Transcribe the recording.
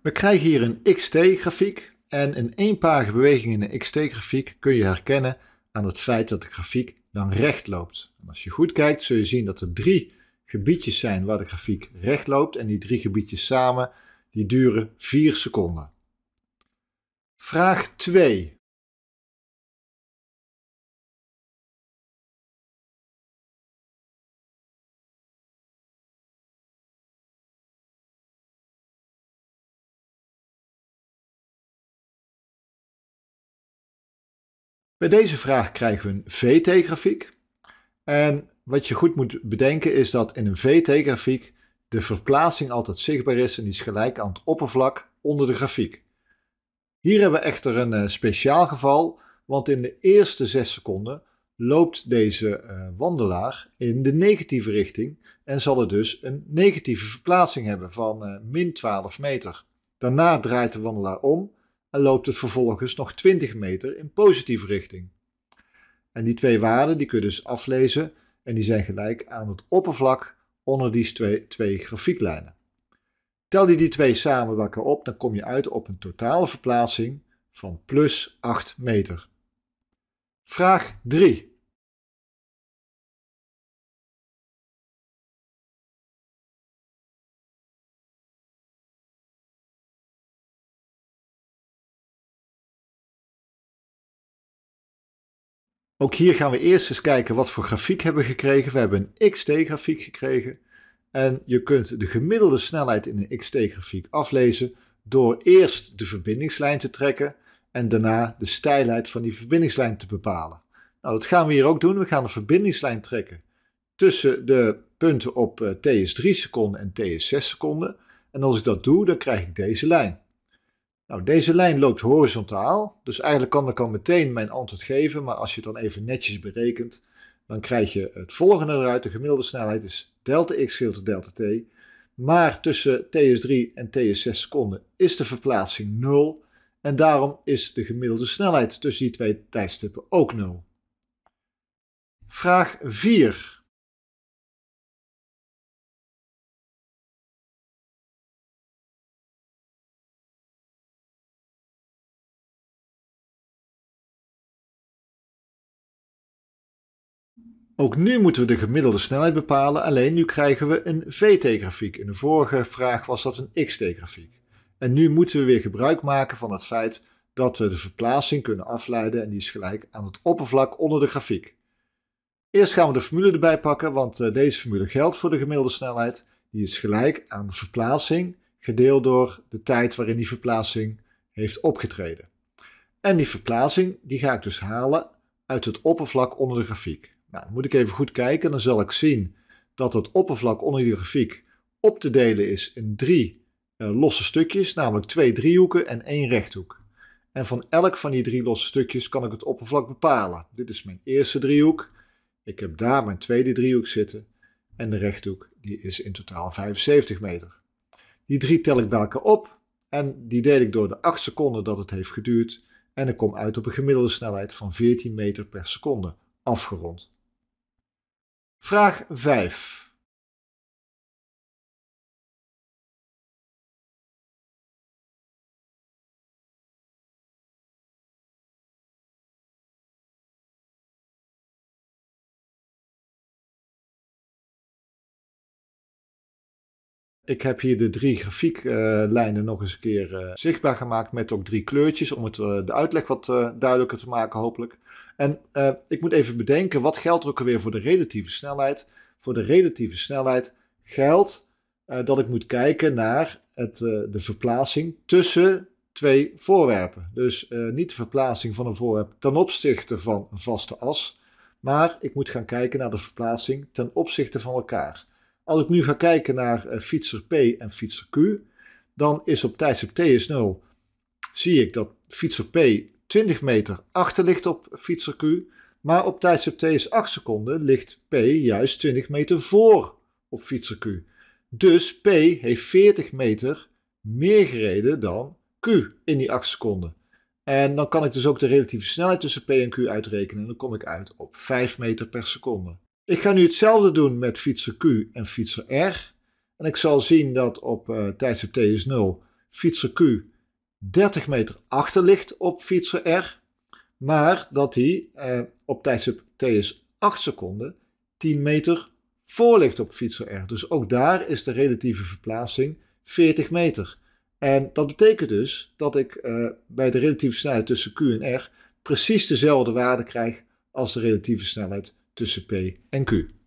We krijgen hier een XT-grafiek en in eenparige paar beweging in een XT-grafiek kun je herkennen aan het feit dat de grafiek dan recht loopt. als je goed kijkt zul je zien dat er drie gebiedjes zijn waar de grafiek recht loopt en die drie gebiedjes samen die duren 4 seconden. Vraag 2. Bij deze vraag krijgen we een VT-grafiek. En wat je goed moet bedenken is dat in een VT-grafiek de verplaatsing altijd zichtbaar is en die is gelijk aan het oppervlak onder de grafiek. Hier hebben we echter een eh, speciaal geval, want in de eerste 6 seconden loopt deze eh, wandelaar in de negatieve richting en zal het dus een negatieve verplaatsing hebben van eh, min 12 meter. Daarna draait de wandelaar om en loopt het vervolgens nog 20 meter in positieve richting. En die twee waarden die kun je dus aflezen en die zijn gelijk aan het oppervlak onder die twee, twee grafieklijnen. Tel je die twee samen bij elkaar op, dan kom je uit op een totale verplaatsing van plus 8 meter. Vraag 3. Ook hier gaan we eerst eens kijken wat voor grafiek hebben we gekregen. We hebben een XT-grafiek gekregen. En je kunt de gemiddelde snelheid in een XT-grafiek aflezen door eerst de verbindingslijn te trekken en daarna de stijlheid van die verbindingslijn te bepalen. Nou, dat gaan we hier ook doen. We gaan een verbindingslijn trekken tussen de punten op eh, TS3 seconden en TS6 seconden. En als ik dat doe, dan krijg ik deze lijn. Nou, deze lijn loopt horizontaal, dus eigenlijk kan ik al meteen mijn antwoord geven, maar als je het dan even netjes berekent, dan krijg je het volgende eruit. De gemiddelde snelheid is delta x gedeeld door delta t, maar tussen t is 3 en t is 6 seconden is de verplaatsing 0 en daarom is de gemiddelde snelheid tussen die twee tijdstippen ook 0. Vraag 4. Ook nu moeten we de gemiddelde snelheid bepalen, alleen nu krijgen we een VT-grafiek. In de vorige vraag was dat een XT-grafiek. En nu moeten we weer gebruik maken van het feit dat we de verplaatsing kunnen afleiden en die is gelijk aan het oppervlak onder de grafiek. Eerst gaan we de formule erbij pakken, want eh, deze formule geldt voor de gemiddelde snelheid. Die is gelijk aan de verplaatsing gedeeld door de tijd waarin die verplaatsing heeft opgetreden. En die verplaatsing die ga ik dus halen uit het oppervlak onder de grafiek. Nou, dan moet ik even goed kijken. Dan zal ik zien dat het oppervlak onder die grafiek op te delen is in drie eh, losse stukjes, namelijk twee driehoeken en één rechthoek. En van elk van die drie losse stukjes kan ik het oppervlak bepalen. Dit is mijn eerste driehoek. Ik heb daar mijn tweede driehoek zitten. En de rechthoek die is in totaal 75 meter. Die drie tel ik bij elkaar op. En die deel ik door de 8 seconden dat het heeft geduurd. En ik kom uit op een gemiddelde snelheid van 14 meter per seconde, afgerond. Vraag 5. Ik heb hier de drie grafieklijnen nog eens een keer eh, zichtbaar gemaakt met ook drie kleurtjes om het, eh, de uitleg wat eh, duidelijker te maken hopelijk. En ik moet even bedenken, wat geldt er ook alweer voor de relatieve snelheid? Voor de relatieve snelheid geldt dat ik moet kijken naar het, de verplaatsing tussen twee voorwerpen. Dus niet de verplaatsing van een voorwerp ten opzichte van een vaste as, maar ik moet gaan kijken naar de verplaatsing ten opzichte van elkaar. Als ik nu ga kijken naar eh, fietser P en fietser Q, dan is op tijdstip T is 0, zie ik dat fietser P 20 meter achter ligt op fietser Q, maar op tijdstip T is 8 seconden ligt P juist 20 meter voor op fietser Q. Dus P heeft 40 meter meer gereden dan Q in die 8 seconden. En dan kan ik dus ook de relatieve snelheid tussen P en Q uitrekenen. En dan kom ik uit op 5 meter per seconde. Ik ga nu hetzelfde doen met fietser Q en fietser R. En ik zal zien dat op uh, tijdstip T is 0 fietser Q 30 meter achter ligt op fietser R. Maar dat hij eh, op tijdstip T is 8 seconden 10 meter voor ligt op fietser R. Dus ook daar is de relatieve verplaatsing 40 meter. En dat betekent dus dat ik eh, bij de relatieve snelheid tussen Q en R precies dezelfde waarde krijg als de relatieve snelheid tussen P en Q.